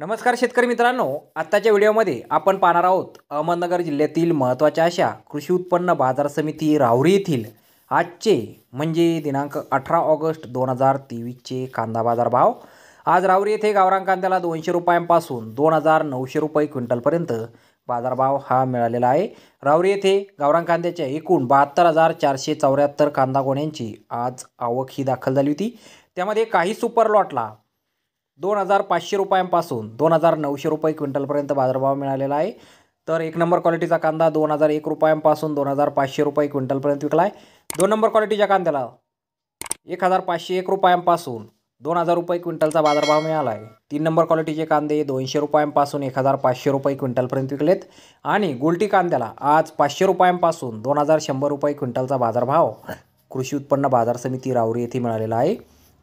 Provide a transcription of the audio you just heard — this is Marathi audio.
नमस्कार शेतकरी मित्रांनो आत्ताच्या व्हिडिओमध्ये आपण पाहणार आहोत अहमदनगर जिल्ह्यातील महत्त्वाच्या अशा कृषी उत्पन्न बाजार समिती राहुरी येथील आजचे म्हणजे दिनांक अठरा ऑगस्ट दोन हजार तेवीसचे कांदा बाजार भाव आज राहुरी येथे गावरान कांद्याला दोनशे रुपयांपासून दोन हजार नऊशे रुपये क्विंटलपर्यंत बाजारभाव हा मिळालेला आहे रावरी येथे गावरान कांद्याच्या एकूण बहात्तर हजार चारशे चौऱ्याहत्तर कांदा गोण्यांची आज आवक ही दाखल झाली होती त्यामध्ये काही सुपर लॉटला दोन हजार पाचशे रुपयांपासून दोन हजार नऊशे रुपये क्विंटलपर्यंत बाजारभाव मिळालेला आहे तर एक नंबर क्वालिटीचा कांदा दोन हजार एक रुपयांपासून दोन हजार पाचशे रुपये क्विंटलपर्यंत विकला आहे दोन नंबर क्वालिटीच्या कांद्याला एक हजार पाचशे एक रुपयांपासून दोन हजार रुपये क्विंटलचा बाजारभाव मिळाला आहे तीन नंबर क्वालिटीचे कांदे दोनशे रुपयांपासून एक हजार पाचशे रुपये क्विंटलपर्यंत विकलेत आणि गुलटी कांद्याला आज पाचशे रुपयांपासून दोन हजार शंभर रुपये क्विंटलचा बाजारभाव कृषी उत्पन्न बाजार समिती राऊरी येथे मिळालेला आहे